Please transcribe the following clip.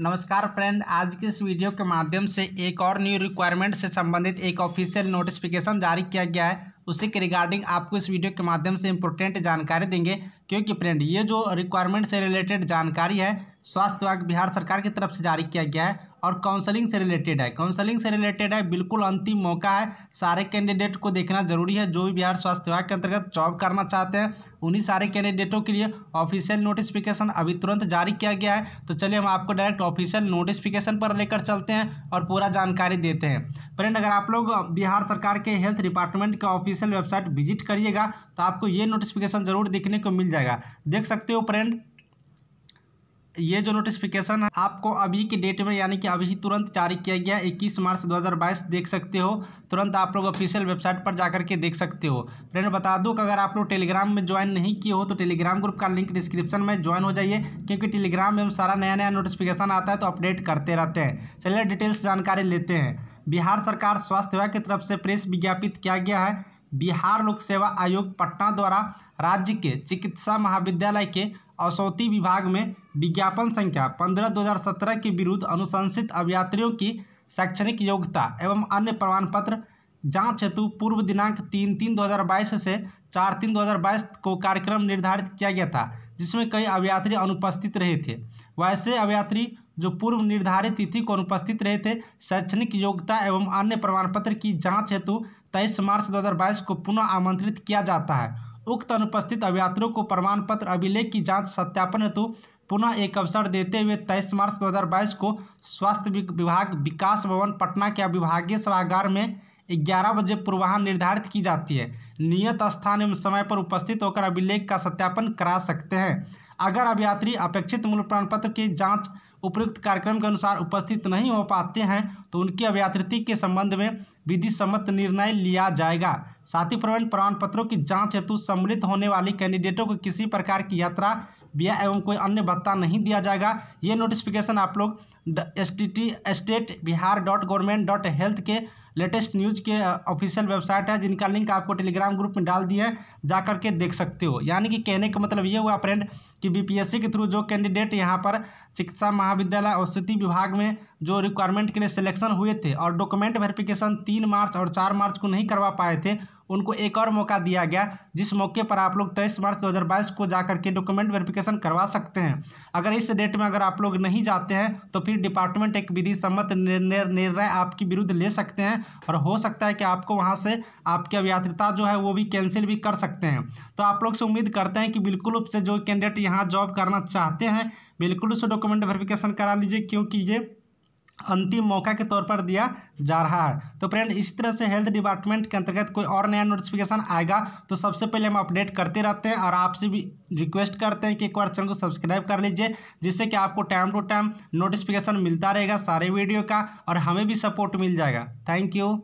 नमस्कार फ्रेंड आज के इस वीडियो के माध्यम से एक और न्यू रिक्वायरमेंट से संबंधित एक ऑफिशियल नोटिफिकेशन जारी किया गया है उसी के रिगार्डिंग आपको इस वीडियो के माध्यम से इम्पोर्टेंट जानकारी देंगे क्योंकि फ्रेंड ये जो रिक्वायरमेंट से रिलेटेड जानकारी है स्वास्थ्य विभाग बिहार सरकार की तरफ से जारी किया गया है और काउंसलिंग से रिलेटेड है काउंसलिंग से रिलेटेड है बिल्कुल अंतिम मौका है सारे कैंडिडेट को देखना जरूरी है जो भी बिहार स्वास्थ्य विभाग के अंतर्गत जॉब करना चाहते हैं उन्हीं सारे कैंडिडेटों के लिए ऑफिशियल नोटिफिकेशन अभी तुरंत जारी किया गया है तो चलिए हम आपको डायरेक्ट ऑफिशियल नोटिफिकेशन पर लेकर चलते हैं और पूरा जानकारी देते हैं फ्रेंड अगर आप लोग बिहार सरकार के हेल्थ डिपार्टमेंट के ऑफिशियल वेबसाइट विजिट करिएगा तो आपको ये नोटिफिकेशन जरूर देखने को मिल जाएगा देख सकते हो फ्रेंड ये जो नोटिफिकेशन है आपको अभी की डेट में यानी कि अभी तुरंत जारी किया गया 21 मार्च 2022 देख सकते हो तुरंत आप लोग ऑफिशियल वेबसाइट पर जाकर के देख सकते हो फ्रेंड बता दूँ कि अगर आप लोग टेलीग्राम में ज्वाइन नहीं किए हो तो टेलीग्राम ग्रुप का लिंक डिस्क्रिप्शन में ज्वाइन हो जाइए क्योंकि टेलीग्राम में हम सारा नया नया नोटिफिकेशन आता है तो अपडेट करते रहते हैं चलिए डिटेल्स जानकारी लेते हैं बिहार सरकार स्वास्थ्य विभाग की तरफ से प्रेस विज्ञापित किया गया है बिहार लोक सेवा आयोग पटना द्वारा राज्य के चिकित्सा महाविद्यालय के असौती विभाग में विज्ञापन संख्या पंद्रह दो हज़ार सत्रह के विरुद्ध अनुशंसित अभ्यात्रियों की शैक्षणिक योग्यता एवं अन्य प्रमाण पत्र जांच हेतु पूर्व दिनांक तीन तीन दो हज़ार बाईस से चार तीन दो हज़ार बाईस को कार्यक्रम निर्धारित किया गया था जिसमें कई अभ्यात्री अनुपस्थित रहे थे वैसे अभ्यात्री जो पूर्व निर्धारित तिथि को अनुपस्थित रहे थे शैक्षणिक योग्यता एवं अन्य प्रमाण पत्र की जाँच हेतु तेईस मार्च बाईस को पुनः आमंत्रित किया जाता है उक्त अनुपस्थित अभ्यार्थियों को प्रमाण पत्र अभिलेख की जांच सत्यापन हेतु पुनः एक अवसर देते हुए तेईस मार्च 2022 को स्वास्थ्य विभाग विकास भवन पटना के विभागीय सभागार में ग्यारह बजे पूर्वाहन निर्धारित की जाती है नियत स्थान एवं समय पर उपस्थित होकर अभिलेख का सत्यापन करा सकते हैं अगर अभियात्री अपेक्षित मूल प्रमाण पत्र की जाँच उपयुक्त कार्यक्रम के अनुसार उपस्थित नहीं हो पाते हैं तो उनकी अभ्यातृति के संबंध में विधि सम्मत निर्णय लिया जाएगा साथ ही प्रवीण प्रमाण पत्रों की जांच हेतु सम्मिलित होने वाले कैंडिडेटों को किसी प्रकार की यात्रा व्यय एवं कोई अन्य भत्ता नहीं दिया जाएगा ये नोटिफिकेशन आप लोग S T state Bihar dot government dot health के लेटेस्ट न्यूज़ के ऑफिशियल वेबसाइट है जिनका लिंक आपको टेलीग्राम ग्रुप में डाल दिया है जा करके देख सकते हो यानी कि कहने का मतलब ये हुआ फ्रेंड कि बीपीएससी के थ्रू जो कैंडिडेट यहाँ पर चिकित्सा महाविद्यालय और विभाग में जो रिक्वायरमेंट के लिए सिलेक्शन हुए थे और डॉक्यूमेंट वेरिफिकेशन तीन मार्च और चार मार्च को नहीं करवा पाए थे उनको एक और मौका दिया गया जिस मौके पर आप लोग तेईस मार्च 2022 को जाकर के डॉक्यूमेंट वेरिफिकेशन करवा सकते हैं अगर इस डेट में अगर आप लोग नहीं जाते हैं तो फिर डिपार्टमेंट एक विधि सम्मत निर्णय आपके विरुद्ध ले सकते हैं और हो सकता है कि आपको वहाँ से आपकी अभियात्रिता जो है वो भी कैंसिल भी कर सकते हैं तो आप लोग से उम्मीद करते हैं कि बिल्कुल से जो कैंडिडेट यहाँ जॉब करना चाहते हैं बिल्कुल उसे डॉक्यूमेंट वेरिफिकेशन करा लीजिए क्योंकि ये अंतिम मौका के तौर पर दिया जा रहा है तो फ्रेंड इस तरह से हेल्थ डिपार्टमेंट के अंतर्गत कोई और नया नोटिफिकेशन आएगा तो सबसे पहले हम अपडेट करते रहते हैं और आपसे भी रिक्वेस्ट करते हैं कि एक बार चैनल को सब्सक्राइब कर लीजिए जिससे कि आपको टाइम टू टाइम नोटिफिकेशन मिलता रहेगा सारे वीडियो का और हमें भी सपोर्ट मिल जाएगा थैंक यू